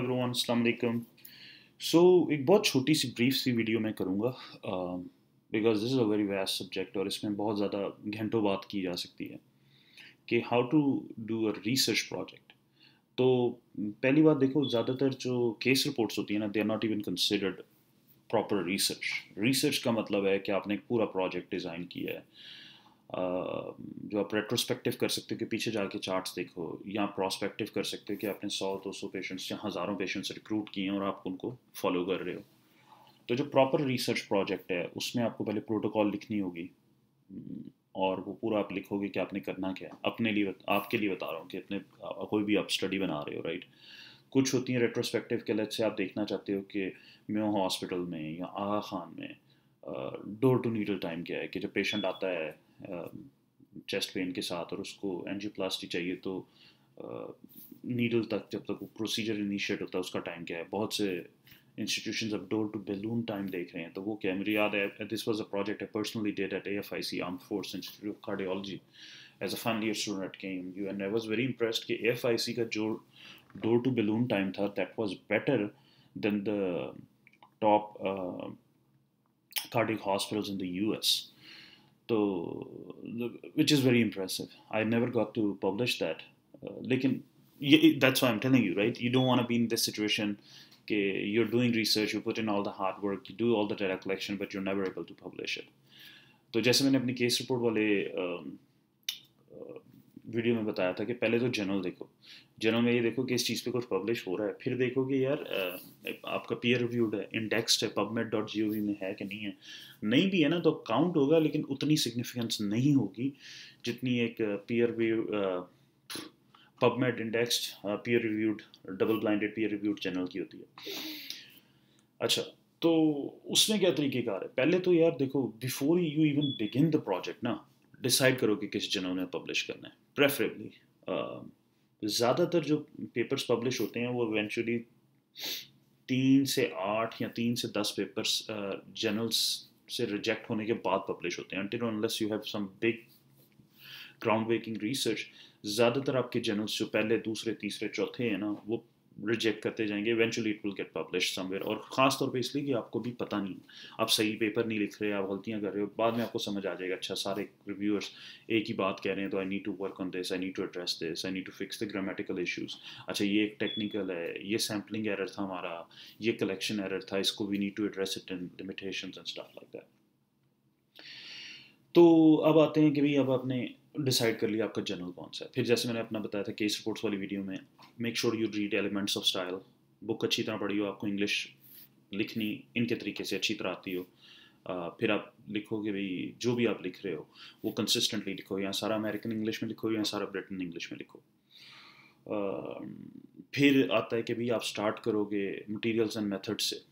Everyone अस्सलाम वालेकुम सो एक बहुत छोटी सी ब्रीफ सी वीडियो मैं करूँगा because this is a very vast subject और इसमें बहुत ज़्यादा घंटों बात की जा सकती है कि how to do a research project तो पहली बात देखो ज़्यादातर जो केस रिपोर्ट्स होती है ना they are not even considered proper research research का मतलब है कि आपने एक पूरा प्रोजेक्ट डिज़ाइन किया है जो आप रेट्रोस्पेक्टिव कर सकते हो कि पीछे जाके चार्ट्स देखो या प्रोस्पेक्टिव कर सकते हो कि आपने सौ दो सौ पेशेंट्स या हज़ारों पेशेंट्स रिक्रूट किए हैं और आप उनको फॉलो कर रहे हो तो जो प्रॉपर रिसर्च प्रोजेक्ट है उसमें आपको पहले प्रोटोकॉल लिखनी होगी हम्म, और वो पूरा आप लिखोगे कि आपने करना क्या है अपने लिए आपके लिए बता रहा हूँ कि अपने कोई भी आप स्टडी बना रहे हो राइट कुछ होती हैं रेट्रोस्पेक्टिव के लिए से आप देखना चाहते हो कि म्यो हॉस्पिटल में या आगा खान में डोर टू नीडल टाइम क्या है कि जब पेशेंट आता है चेस्ट पेन के साथ और उसको एनजियोप्लास्टी चाहिए तो नीडल तक जब तक वो प्रोसीजर इनिशिएट होता है उसका टाइम क्या है बहुत से इंस्टीट्यूशन अब डोर टू बेलून टाइम देख रहे हैं तो वो क्या है मुझे याद है this was a project I personally did at A F I C armed force institute of cardiology as a final year student came you and I was very impressed कि एफ आई सी का जो door to balloon time था that was better than the top cardiac hospitals in the U S तो which is very impressive I never got to publish that लेकिन ये that's I am telling you right you don't want be in this situation कि you are doing research you put in all the hard work you do all the data collection but you never able to publish it तो जैसे मैंने अपनी case report वाले uh, video में बताया था कि पहले तो जनरल देखो जनरल में ये देखो कि इस चीज़ पे कुछ पब्लिश हो रहा है फिर देखो कि यार आपका पीयर रिव्यूड है इंडेक्स्ड है पबमेट डॉट जी में है कि नहीं है नहीं भी है ना तो काउंट होगा लेकिन उतनी सिग्निफिकेंस नहीं होगी जितनी एक peer view PubMed indexed peer reviewed double blinded peer reviewed channel की होती है अच्छा तो उसमें क्या तरीकेकार है पहले तो यार देखो before you even begin the project ना डिसाइड करो कि किस जनों में पब्लिश करना है प्रेफरेबली uh, ज़्यादातर जो पेपर्स पब्लिश होते हैं वो इवेंचुअली तीन से आठ या तीन से दस पेपर्स जर्नल्स uh, से रिजेक्ट होने के बाद पब्लिश होते हैं unless you have some big ground breaking research ज़्यादातर आपके जर्नल्स जो पहले दूसरे तीसरे चौथे हैं ना वो रिजेक्ट करते जाएंगे eventually it will get publish somewhere और ख़ास तौर पे इसलिए कि आपको भी पता नहीं आप सही पेपर नहीं लिख रहे आप गलतियां कर रहे हो बाद में आपको समझ आ जाएगा अच्छा सारे रिव्यूअर्स एक ही बात कह रहे हैं तो I need to work on this I need to address this I need to fix the grammatical issues अच्छा ये एक टेक्निकल है ये सैम्पलिंग एरर था हमारा ये कलेक्शन एरर था इसको we need to address it in limitation and stuff like that तो अब आते हैं कि भाई अब आपने डिसाइड कर लिया आपका जनरल कौन सा है फिर जैसे मैंने अपना बताया था केस रिपोर्ट्स वाली वीडियो में make sure you read elements of style book अच्छी तरह पढ़ी हो आपको इंग्लिश लिखनी इनके तरीके से अच्छी तरह आती हो फिर आप लिखोगे भाई जो भी आप लिख रहे हो वो कंसिस्टेंटली लिखो या सारा अमेरिकन इंग्लिश में लिखो या सारा ब्रिटन इंग्लिश में लिखो फिर आता है कि भाई आप स्टार्ट करोगे मटीरियल्स एंड मेथड से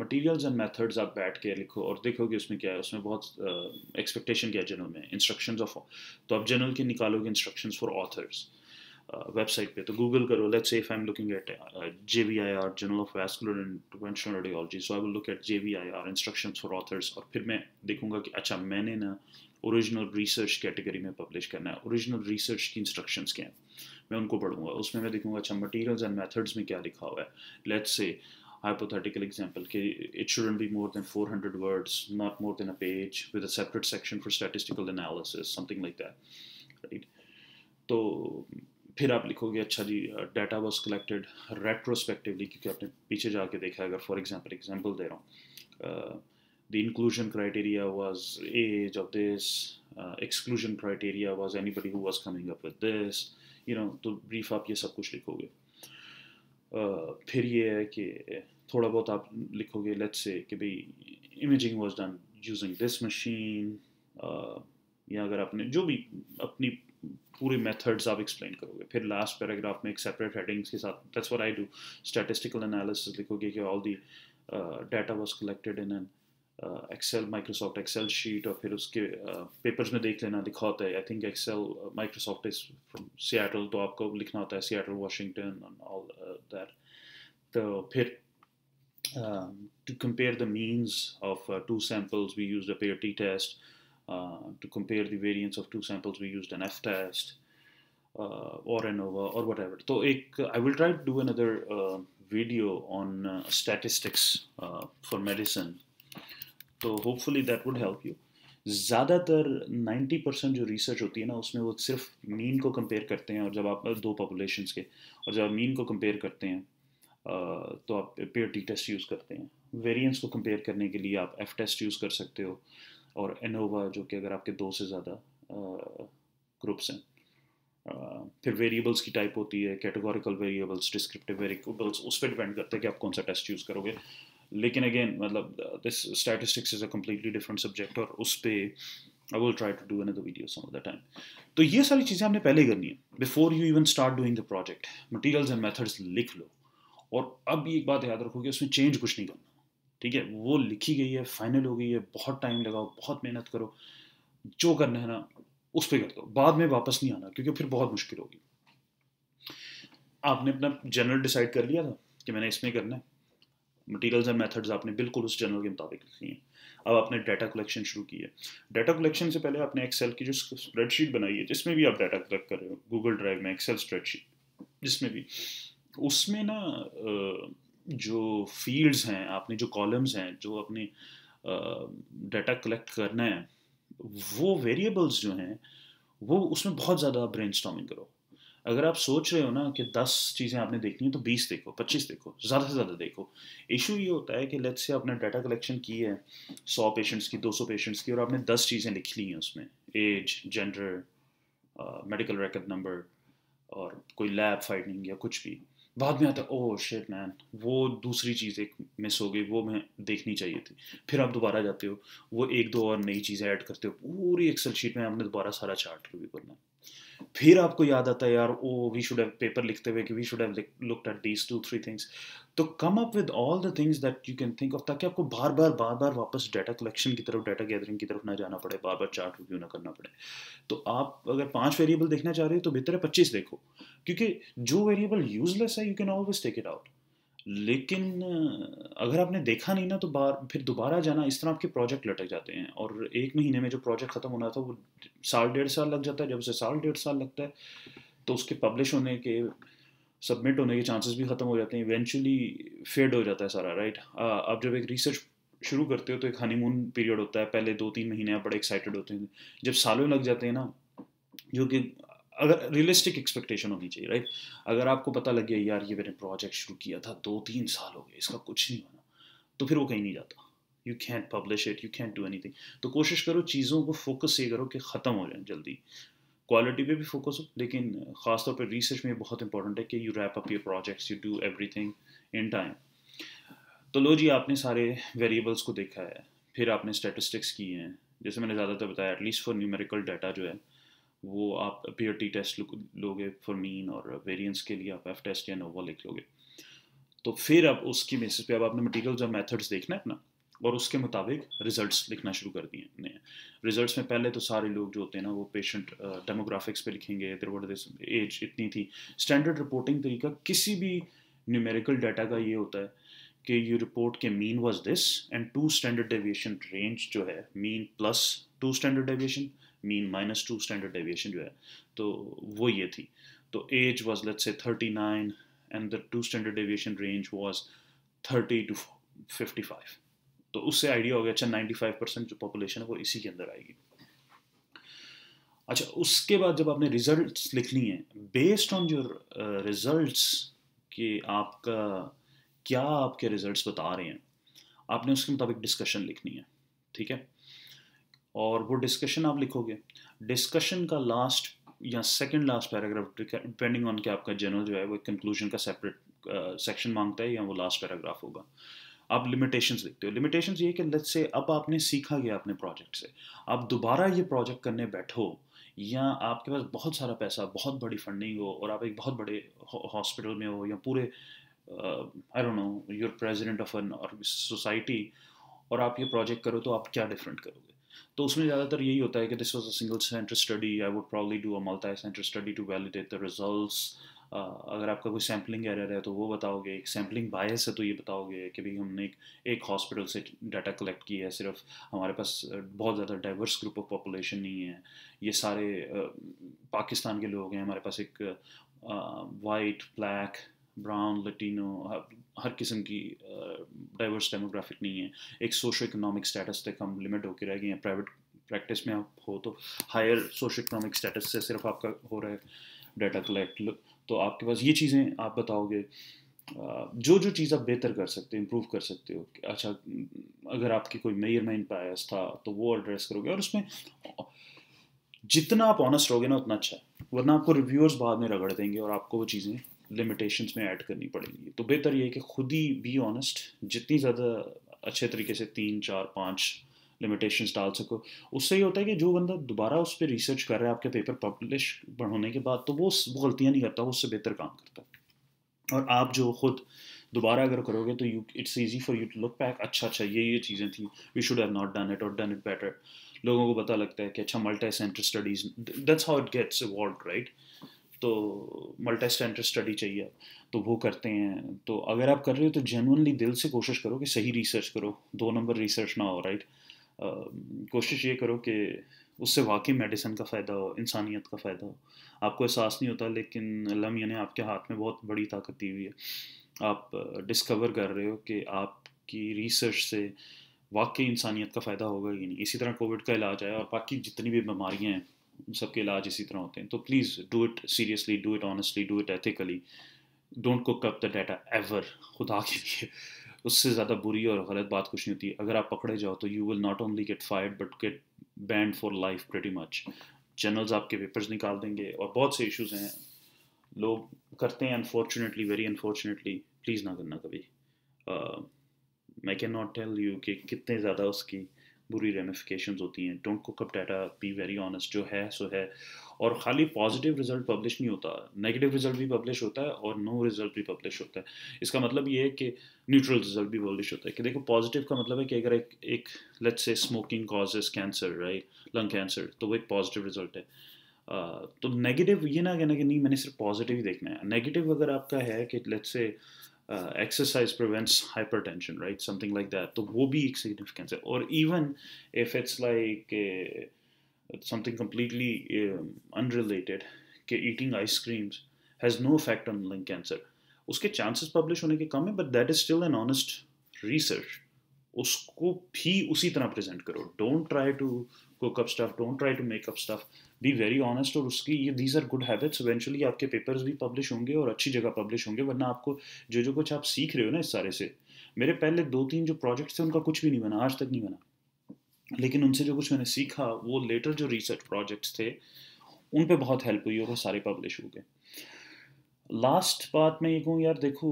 मटेरियल्स एंड मेथड्स आप बैठ के लिखो और देखो कि उसमें क्या है उसमें बहुत एक्सपेक्टेशन uh, क्या है जनरल में इंस्ट्रक्शंस ऑफ तो आप जनरल के निकालोगे इंस्ट्रक्शंस फॉर ऑथर्स वेबसाइट पे तो गूगल करो let's if I am looking at J V I R journal of vascular and radiology so I will look at J V I R instructions for authors और फिर मैं देखूंगा कि अच्छा मैंने ना ओरिजिनल रिसर्च कैटेगरी में पब्लिश करना है ओरिजिनल रिसर्च की इंस्ट्रक्शंस क्या हैं मैं उनको पढ़ूंगा उसमें मैं देखूंगा अच्छा मटेरियल्स एंड मेथड्स में क्या लिखा हुआ है let's say hypothetical example, it shouldn't be more than 400 words, not more than a page, with a separate section for statistical analysis, something like that. Right? So, then you will write that data was collected retrospectively, because you have seen it For example, example there. Uh, the inclusion criteria was age of this, uh, exclusion criteria was anybody who was coming up with this, you know, to brief up your subkush likhoge. Uh, फिर ये है कि थोड़ा बहुत आप लिखोगे let's say कि भाई imaging was done using this machine या अगर आपने जो भी अपनी पूरे मेथड्स आप एक्सप्लेन करोगे फिर लास्ट पैराग्राफ में एक सेपरेट हेडिंग्स के साथ that's what I do statistical analysis लिखोगे कि all the data was collected in an Excel Microsoft Excel sheet और फिर उसके पेपर्स uh, में देख लेना लिखा होता है I think Excel Microsoft is from Seattle तो आपको लिखना होता है Seattle Washington all that. The pit um, to compare the means of uh, two samples, we used a pair t test. Uh, to compare the variance of two samples, we used an f test uh, or ANOVA or whatever. So I will try to do another uh, video on uh, statistics uh, for medicine. So hopefully that would help you. ज़्यादातर 90 percent जो research होती है ना उसमें वो सिर्फ mean को compare करते हैं और जब आप दो पॉपुलेशन के और जब आप मीन को कंपेयर करते हैं तो आप पेयर टी टेस्ट यूज़ करते हैं वेरियंस को कंपेयर करने के लिए आप एफ टेस्ट यूज़ कर सकते हो और एनोवा जो कि अगर आपके दो से ज़्यादा ग्रुप्स हैं Uh, फिर वेरिएबल्स की टाइप होती है कैटेगोरिकल वेरिएबल्स डिस्क्रिप्टिव वेरिएबल्स उस पर डिपेंड करता है कि आप कौन सा टेस्ट यूज़ करोगे लेकिन अगेन मतलब this statistics is a completely different subject और उस पर I will try to do another video some of the time तो ये सारी चीज़ें आपने पहले करनी है before you even start doing the project materials and methods लिख लो और अब एक बात याद रखो कि उसमें चेंज कुछ नहीं करना ठीक है वो लिखी गई है फाइनल हो गई है बहुत टाइम लगाओ बहुत मेहनत करो जो करना है ना उस पर कर दो बाद में वापस नहीं आना क्योंकि फिर बहुत मुश्किल होगी आपने अपना जनरल डिसाइड कर लिया था कि मैंने इसमें करना है मटेरियल्स एंड मेथड्स आपने बिल्कुल उस जर्नल के मुताबिक लिखी हैं अब आपने डाटा कलेक्शन शुरू की है डाटा कलेक्शन से पहले आपने एक्सेल की जो स्प्रेडशीट बनाई है जिसमें भी आप डाटा कलेक्ट कर रहे हो गूगल ड्राइव में एक्सेल स्प्रेडशीट जिसमें भी उसमें ना जो फील्ड्स हैं आपने जो कॉलम्स हैं जो अपने डाटा कलेक्ट करना है वो वेरिएबल्स जो हैं वो उसमें बहुत ज़्यादा ब्रेन करो अगर आप सोच रहे हो ना कि दस चीज़ें आपने देखनी है तो बीस देखो पच्चीस देखो ज़्यादा से ज़्यादा देखो इशू ये होता है कि लेट्स से आपने डाटा कलेक्शन की है सौ पेशेंट्स की दो सौ पेशेंट्स की और आपने दस चीज़ें लिख ली हैं उसमें age gender medical record number और कोई लैब फाइटिंग या कुछ भी बाद में आता है ओह शेट मैन वो दूसरी चीज़ एक मिस हो गई वो मैं देखनी चाहिए थी फिर आप दोबारा जाते हो वो एक दो और नई चीज़ें ऐड करते हो पूरी एक्सेल शीट में आपने दोबारा सारा चार्ट रिव्यू करना है फिर आपको याद आता है यार oh we should have paper लिखते हुए कि we should have looked at these two three things तो come up with all the things that you can think of ताकि आपको बार बार बार बार वापस डाटा कलेक्शन की तरफ डाटा गैदरिंग की तरफ ना जाना पड़े बार बार चार्ट रिव्यू ना करना पड़े तो आप अगर पांच वेरिएबल देखना चाह रहे हो तो बेहतर है पच्चीस देखो क्योंकि जो वेरिएबल यूजलेस है you can always take it out लेकिन अगर आपने देखा नहीं ना तो बार फिर दोबारा जाना इस तरह आपके प्रोजेक्ट लटक जाते हैं और एक महीने में जो प्रोजेक्ट ख़त्म होना था वो साल डेढ़ साल लग जाता है जब उसे साल डेढ़ साल लगता है तो उसके पब्लिश होने के सबमिट होने के चांसेस भी ख़त्म हो जाते हैं इवेंचुअली फेड हो जाता है सारा राइट आप जब एक रिसर्च शुरू करते हो तो एक हनीमून पीरियड होता है पहले दो तीन महीने आप बड़े एक्साइटेड होते हैं जब सालों लग जाते हैं ना जो कि अगर रियलिस्टिक एक्सपेक्टेशन होनी चाहिए राइट अगर आपको पता लग गया यार ये मैंने प्रोजेक्ट शुरू किया था दो तीन साल हो गए इसका कुछ नहीं होना तो फिर वो कहीं नहीं जाता you can't publish it you can't do any तो कोशिश करो चीज़ों को फोकस ये करो कि ख़त्म हो जाए जल्दी क्वालिटी पे भी फोकस हो लेकिन ख़ासतौर पर रिसर्च में बहुत इंपॉर्टेंट है कि you wrap up your projects you do everything in time तो लो जी आपने सारे वेरिएबल्स को देखा है फिर आपने स्टेटिस्टिक्स किए हैं जैसे मैंने ज़्यादातर बताया एटलीस्ट फॉर न्यूमेरिकल डाटा जो है वो आप टी टेस्ट लोगे फॉर्मीन और वेरियंस के लिए आप एफ टेस्ट या नोवा लिख लोगे तो फिर आप उसकी बेसिस पे अब आपने मटीरियल जब मेथड्स देखना है अपना और उसके मुताबिक रिजल्ट्स लिखना शुरू कर दिए ने रिजल्ट्स में पहले तो सारे लोग जो होते हैं ना वो पेशेंट डेमोग्राफिक्स पे लिखेंगे एज इतनी थी स्टैंडर्ड रिपोर्टिंग तरीका किसी भी न्यूमेरिकल डाटा का ये होता है कि यू रिपोर्ट के mean was this and two standard deviation range जो है mean plus two standard deviation mean minus two standard deviation जो है तो वो ये थी तो age was let's say thirty nine and the two standard deviation range was thirty to fifty five तो उससे आइडिया हो गया अच्छा नाइन्टी फाइव परसेंट जो पॉपुलेशन है वो इसी के अंदर आएगी अच्छा उसके बाद जब आपने रिजल्ट्स लिखनी है बेस्ड ऑन योर रिजल्ट्स कि आपका क्या आपके रिजल्ट्स बता रहे हैं आपने उसके मुताबिक डिस्कशन लिखनी है ठीक है और वो डिस्कशन आप लिखोगे डिस्कशन का लास्ट या second last paragraph depending on कि आपका जनरल जो है वो कंक्लूजन का सेपरेट सेक्शन uh, मांगता है या वो लास्ट पैराग्राफ होगा आप लिमिटेशन लिखते हो लिमिटेशन ये कि लेट्स से अब आपने सीखा गया अपने प्रोजेक्ट से आप दोबारा ये प्रोजेक्ट करने बैठो या आपके पास बहुत सारा पैसा बहुत बड़ी फंडिंग हो और आप एक बहुत बड़े हॉस्पिटल में हो या पूरे I don't know your president of an society और आप ये प्रोजेक्ट करो तो आप क्या डिफरेंट करोगे तो उसमें ज़्यादातर यही होता है कि this was a single center study I would probably do a multi centre study to validate the result अगर आपका कोई सैम्पलिंग एरर है तो वो बताओगे एक सैम्पलिंग बायस है तो ये बताओगे कि भाई हमने एक एक हॉस्पिटल से डाटा कलेक्ट किया है सिर्फ हमारे पास बहुत ज़्यादा डाइवर्स ग्रुप ऑफ पॉपुलेशन नहीं है ये सारे पाकिस्तान के लोग हैं हमारे पास एक वाइट ब्लैक ब्राउन लटिनो हर किस्म की डाइवर्स डेमोग्राफिक नहीं है एक सोशो इकोनॉमिक स्टेटस तक हम लिमिट होकर रह गए हैं प्राइवेट प्रैक्टिस में आप हो तो हायर सोशो इकोनॉमिक स्टेटस से सिर्फ आपका हो रहा है डाटा कलेक्ट तो आपके पास ये चीज़ें आप बताओगे जो जो चीज़ आप बेहतर कर सकते हो इम्प्रूव कर सकते हो अच्छा अगर आपकी कोई मेयरमेंट पायस था तो वो एड्रेस करोगे और उसमें जितना आप ऑनेस्ट रहोगे ना उतना अच्छा है वरना आपको रिव्यूअर्स बाद में रगड़ देंगे और आपको वो चीज़ें लिमिटेशंस में ऐड करनी पड़ेंगी तो बेहतर ये है कि खुद ही बी ऑनेस्ट जितनी ज़्यादा अच्छे तरीके से तीन चार पाँच लिमिटेशंस डाल सको उससे ये होता है कि जो बंदा दोबारा उस पर रिसर्च कर रहा है आपके पेपर पब्लिश होने के बाद तो वो वो गलतियाँ नहीं करता वो उससे बेहतर काम करता और आप जो खुद दोबारा अगर करोगे तो you it's easy for you to look back अच्छा अच्छा ये ये चीज़ें थी we should have not done it और डन इट बेटर लोगों को पता लगता है कि अच्छा multi centre studies that's how it gets award right तो मल्टी सेंटर स्टडी चाहिए तो वो करते हैं तो अगर आप कर रहे हो तो जेनुअनली दिल से कोशिश करो कि सही रिसर्च करो दो नंबर रिसर्च ना हो राइट right? कोशिश ये करो कि उससे वाकई मेडिसिन का फ़ायदा हो इंसानियत का फ़ायदा हो आपको एहसास नहीं होता लेकिन लम यानी आपके हाथ में बहुत बड़ी ताकत दी हुई है आप डिस्कवर कर रहे हो कि आपकी रिसर्च से वाकई इंसानियत का फ़ायदा होगा ही नहीं इसी तरह कोविड का इलाज आया और बाकी जितनी भी बीमारियाँ हैं सबके इलाज इसी तरह होते हैं तो please do it seriously do it honestly do it ethically don't cook up the data ever खुदा के लिए उससे ज़्यादा बुरी और गलत बात कुछ नहीं होती अगर आप पकड़े जाओ तो you will not only get fired but get banned for life pretty much channels आपके पेपर्स निकाल देंगे और बहुत से इशूज हैं लोग करते हैं अनफॉर्चुनेटली वेरी अनफॉर्चुनेटली प्लीज़ ना करना कभी मैं कैन नॉट टेल यू कि कितने ज़्यादा उसकी बुरी रेमिफिकेशन होती हैं don't cook up data be very honest जो है सो है और खाली पॉजिटिव रिजल्ट पब्लिश नहीं होता नेगेटिव रिजल्ट भी पब्लिश होता है और नो रिजल्ट भी पब्लिश होता है इसका मतलब ये है कि न्यूट्रल रिजल्ट भी पब्लिश होता है कि देखो पॉजिटिव का मतलब है कि अगर एक एक let's say smoking causes cancer right lung cancer तो वो एक पॉजिटिव रिजल्ट है uh, तो नेगेटिव ये ना कहना कि नहीं मैंने सिर्फ पॉजिटिव ही देखना है नेगेटिव अगर आपका है कि let's say Uh, exercise prevents hypertension, right? Something like that. The वो significance Or even if it's like uh, something completely um, unrelated, कि eating ice creams has no effect on lung cancer. उसके chances publish होने के कम है, but that is still an honest research. उसको भी उसी तरह present करो. Don't try to cook up stuff. Don't try to make up stuff. Be very honest और उसकी ये these are good habits eventually आपके पेपर्स भी पब्लिश होंगे और अच्छी जगह पब्लिश होंगे वरना आपको जो जो कुछ आप सीख रहे हो ना इस सारे से मेरे पहले दो तीन जो प्रोजेक्ट्स थे उनका कुछ भी नहीं बना आज तक नहीं बना लेकिन उनसे जो कुछ मैंने सीखा वो लेटर जो रिसर्च प्रोजेक्ट्स थे उन पर बहुत हेल्प हुई और वो सारे पब्लिश हो गए लास्ट बात मैं ये कहूँ यार देखो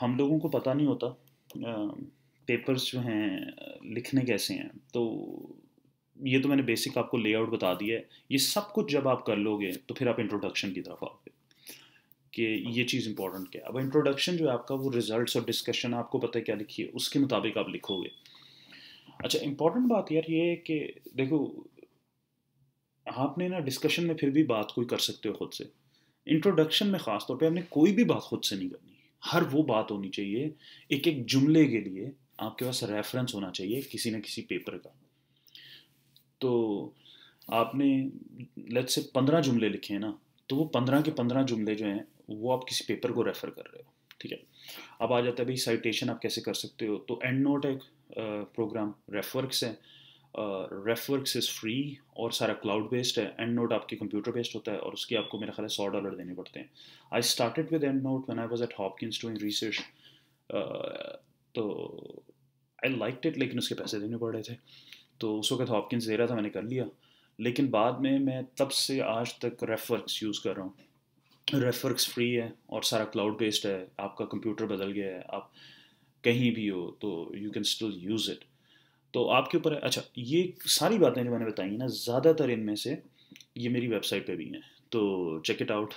हम लोगों को पता नहीं होता पेपर्स जो हैं लिखने कैसे हैं तो ये तो मैंने बेसिक आपको लेआउट बता दिया है ये सब कुछ जब आप कर लोगे तो फिर आप इंट्रोडक्शन की तरफ आओगे कि ये चीज़ इंपॉर्टेंट क्या अब इंट्रोडक्शन जो है आपका वो रिजल्ट्स और डिस्कशन आपको पता है क्या लिखिए उसके मुताबिक आप लिखोगे अच्छा इंपॉर्टेंट बात यार ये है कि देखो आपने ना डिस्कशन में फिर भी बात कोई कर सकते हो खुद से इंट्रोडक्शन में ख़ास तौर पे आपने कोई भी बात खुद से नहीं करनी हर वो बात होनी चाहिए एक एक जुमले के लिए आपके पास रेफरेंस होना चाहिए किसी ना किसी पेपर का तो आपने लेट से पंद्रह जुमले लिखे हैं ना तो वो पंद्रह के पंद्रह जुमले जो हैं वो आप किसी पेपर को रेफ़र कर रहे हो ठीक है अब आ जाता है भाई साइटेशन आप कैसे कर सकते हो तो एंड नोट एक प्रोग्राम रेफवर्क्स है रेफवर्क्स इज़ फ्री और सारा क्लाउड बेस्ड है एंड नोट आपके कंप्यूटर बेस्ड होता है और उसकी आपको मेरा ख्याल है सौ डॉलर देने पड़ते हैं I started with EndNote one I was at Hopkins doing research तो आई लाइक इट लेकिन उसके पैसे देने पड़ रहे थे तो उस वक्त हॉपकिंस दे रहा था मैंने कर लिया लेकिन बाद में मैं तब से आज तक रेफवर्क्स यूज़ कर रहा हूँ रेफवर्क्स फ्री है और सारा क्लाउड बेस्ड है आपका कंप्यूटर बदल गया है आप कहीं भी हो तो you can still use it तो आपके ऊपर है अच्छा ये सारी बातें जो मैंने बताई ना ज़्यादातर इनमें से ये मेरी वेबसाइट पे भी हैं तो check it out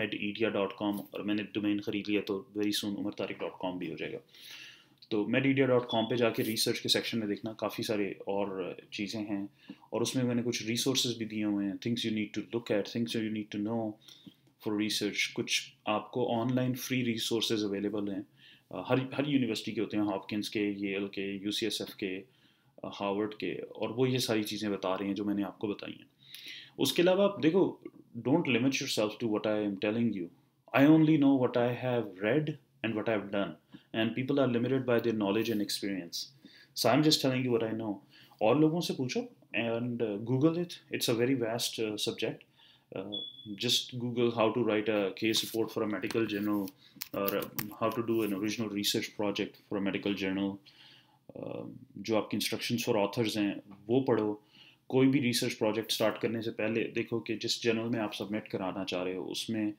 med e dot com और मैंने डोमेन ख़रीद लिया तो very soon Umar Tariq dot com भी हो जाएगा तो मेडिडिया डॉट कॉम पर जाके रिसर्च के सेक्शन में देखना काफ़ी सारे और चीज़ें हैं और उसमें मैंने कुछ रिसोर्स भी दिए हुए हैं things you need to look at things you need to know for research कुछ आपको ऑनलाइन फ्री रिसोर्स अवेलेबल हैं हर हर यूनिवर्सिटी के होते हैं हॉपकिंस के ये एल के यू सी एस एफ के हार्वर्ड के और वो ये सारी चीज़ें बता रहे हैं जो मैंने आपको बताई हैं उसके अलावा आप देखो don't limit yourself to what I am telling you I only know what I have read and what I've done. And people are limited by their knowledge and experience. So I'm just telling you what I know. और लोगों se पूछो and uh, Google it. It's a very vast uh, subject. Uh, just Google how to write a case report for a medical journal or uh, how to do an original research project for a medical journal. जो आपके instructions for authors हैं वो पढ़ो कोई भी research project start करने से पहले देखो कि जिस जर्नल में आप सबमिट कराना चाह रहे हो उसमें uh,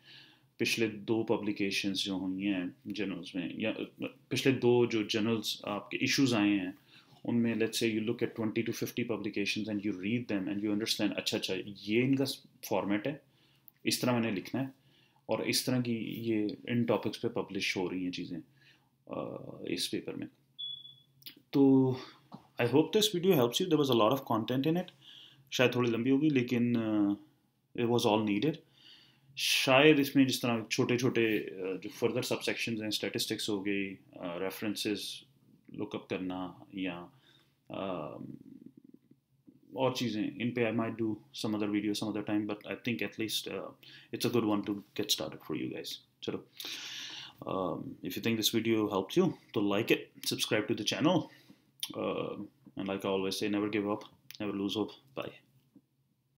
पिछले दो पब्लिकेशंस जो हुई हैं जर्नल्स में या पिछले दो जो जर्नल्स आपके इश्यूज आए हैं उनमें let's say you look at twenty to fifty publications and you read them and you understand अच्छा अच्छा ये इनका फॉर्मेट है इस तरह मैंने लिखना है और इस तरह की ये इन टॉपिक्स पे पब्लिश हो रही हैं चीज़ें इस पेपर में तो I hope this video helps you there was a lot of content in it शायद थोड़ी लंबी होगी लेकिन इट वॉज ऑल नीडेड शायद इसमें जिस तरह छोटे छोटे जो फर्दर सबसेक्शंस हैं स्टेटिस्टिक्स हो गई रेफरेंसेस लुकअप करना या और चीज़ें इन पे I might do some other video some other time but I think at least it's a good one to get start for you guys चलो if you think this video help you तो like it subscribe to the channel and like like I always say never give up never lose